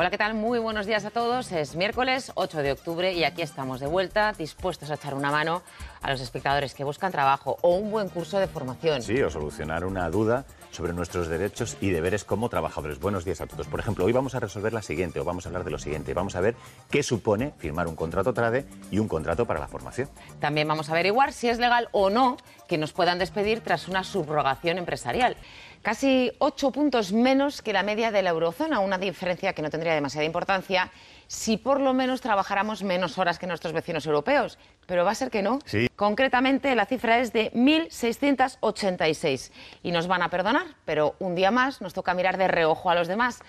Hola, ¿qué tal? Muy buenos días a todos. Es miércoles 8 de octubre y aquí estamos de vuelta, dispuestos a echar una mano a los espectadores que buscan trabajo o un buen curso de formación. Sí, o solucionar una duda sobre nuestros derechos y deberes como trabajadores. Buenos días a todos. Por ejemplo, hoy vamos a resolver la siguiente, o vamos a hablar de lo siguiente. Vamos a ver qué supone firmar un contrato TRADE y un contrato para la formación. También vamos a averiguar si es legal o no que nos puedan despedir tras una subrogación empresarial. Casi ocho puntos menos que la media de la eurozona, una diferencia que no tendría demasiada importancia si por lo menos trabajáramos menos horas que nuestros vecinos europeos. Pero va a ser que no. Concretamente, la cifra es de 1.686. Y nos van a perdonar, pero un día más nos toca mirar de reojo a los demás.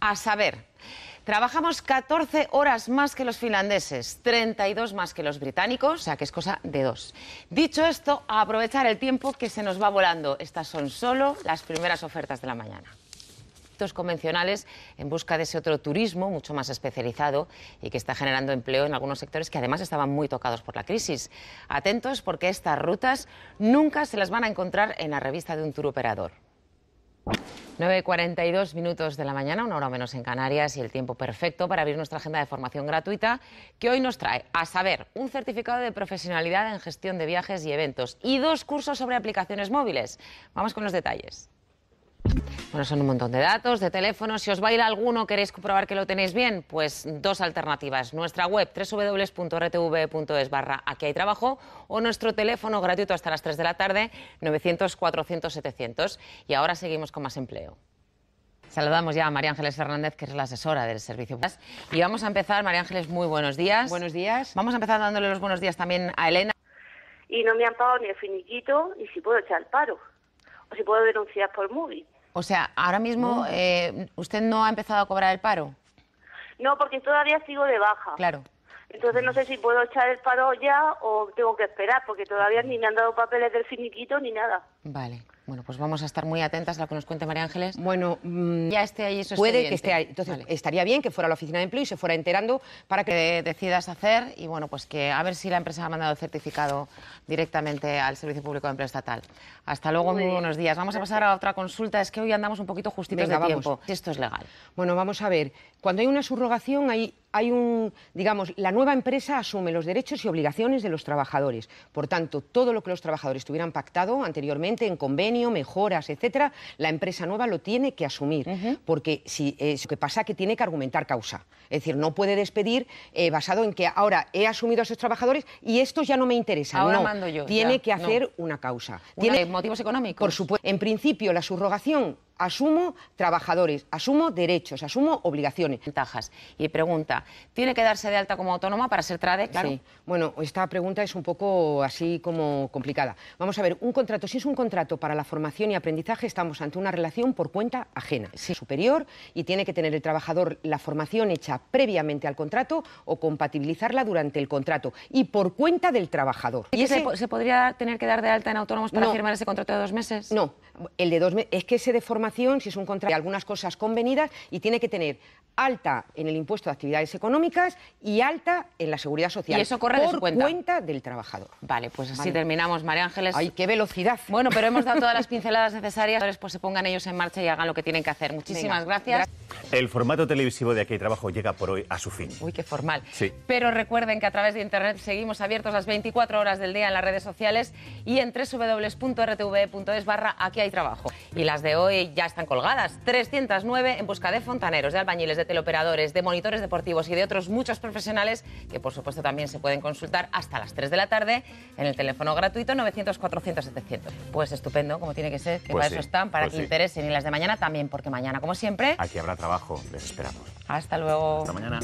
A saber, Trabajamos 14 horas más que los finlandeses, 32 más que los británicos, o sea que es cosa de dos. Dicho esto, a aprovechar el tiempo que se nos va volando. Estas son solo las primeras ofertas de la mañana convencionales en busca de ese otro turismo mucho más especializado y que está generando empleo en algunos sectores que además estaban muy tocados por la crisis. Atentos porque estas rutas nunca se las van a encontrar en la revista de un tour operador. 9.42 minutos de la mañana, una hora menos en Canarias y el tiempo perfecto para abrir nuestra agenda de formación gratuita que hoy nos trae, a saber, un certificado de profesionalidad en gestión de viajes y eventos y dos cursos sobre aplicaciones móviles. Vamos con los detalles. Bueno, son un montón de datos, de teléfonos. Si os baila alguno, queréis comprobar que lo tenéis bien, pues dos alternativas. Nuestra web www.rtv.es barra aquí hay trabajo o nuestro teléfono gratuito hasta las 3 de la tarde 900-400-700. Y ahora seguimos con más empleo. Saludamos ya a María Ángeles Fernández, que es la asesora del servicio. Y vamos a empezar, María Ángeles, muy buenos días. Buenos días. Vamos a empezar dándole los buenos días también a Elena. Y no me han pagado ni el finiquito, y si puedo echar el paro, o si puedo denunciar por móvil. O sea, ahora mismo eh, usted no ha empezado a cobrar el paro. No, porque todavía sigo de baja. Claro. Entonces no sé si puedo echar el paro ya o tengo que esperar, porque todavía ni me han dado papeles del finiquito ni nada. Vale. Bueno, pues vamos a estar muy atentas a lo que nos cuente María Ángeles. Bueno, mm, ya esté ahí eso Puede que esté ahí. Entonces, estaría bien que fuera a la oficina de empleo y se fuera enterando para que... decidas hacer y bueno, pues que a ver si la empresa ha mandado el certificado directamente al Servicio Público de Empleo Estatal. Hasta luego, muy, buenos días. Vamos a pasar a otra consulta. Es que hoy andamos un poquito justitos de tiempo. Esto es legal. Bueno, vamos a ver. Cuando hay una subrogación hay hay un, digamos, la nueva empresa asume los derechos y obligaciones de los trabajadores. Por tanto, todo lo que los trabajadores tuvieran pactado anteriormente en convenio, mejoras, etcétera, la empresa nueva lo tiene que asumir, porque si eh, lo que pasa es que tiene que argumentar causa. Es decir, no puede despedir eh, basado en que ahora he asumido a esos trabajadores y estos ya no me interesan. Ahora mando yo. Tiene que hacer una causa. Tiene motivos económicos. Por supuesto. En principio, la subrogación asumo trabajadores, asumo derechos, asumo obligaciones. Ventajas. Y pregunta, ¿tiene que darse de alta como autónoma para ser TRADE? Bueno, esta pregunta es un poco así como complicada. Vamos a ver, un contrato, si es un contrato para la formación y aprendizaje, estamos ante una relación por cuenta ajena, superior, y tiene que tener el trabajador la formación hecha previamente al contrato o compatibilizarla durante el contrato y por cuenta del trabajador. ¿Y se, podría tener que dar de alta en autónomos para firmar ese contrato de dos meses? No, el de dos meses, es que se de si es un contrato, algunas cosas convenidas y tiene que tener alta en el impuesto de actividades económicas y alta en la seguridad social. Y eso corre por cuenta? del trabajador. Vale, pues así terminamos, María Ángeles. ¡Ay, qué velocidad! Bueno, pero hemos dado todas las pinceladas necesarias, pues se pongan ellos en marcha y hagan lo que tienen que hacer. Muchísimas gracias. El formato televisivo de Aquí hay Trabajo llega por hoy a su fin. Uy, qué formal. Sí. Pero recuerden que a través de Internet seguimos abiertos las 24 horas del día en las redes sociales y en www.rtve.es barra Aquí hay Trabajo y las de hoy ya están colgadas. 309 en busca de fontaneros, de albañiles, de teleoperadores, de monitores deportivos y de otros muchos profesionales que por supuesto también se pueden consultar hasta las 3 de la tarde en el teléfono gratuito 900-400-700. Pues estupendo, como tiene que ser, que pues para eso están, para pues que interesen y las de mañana también, porque mañana, como siempre... Aquí habrá trabajo, les esperamos. Hasta luego. Hasta mañana.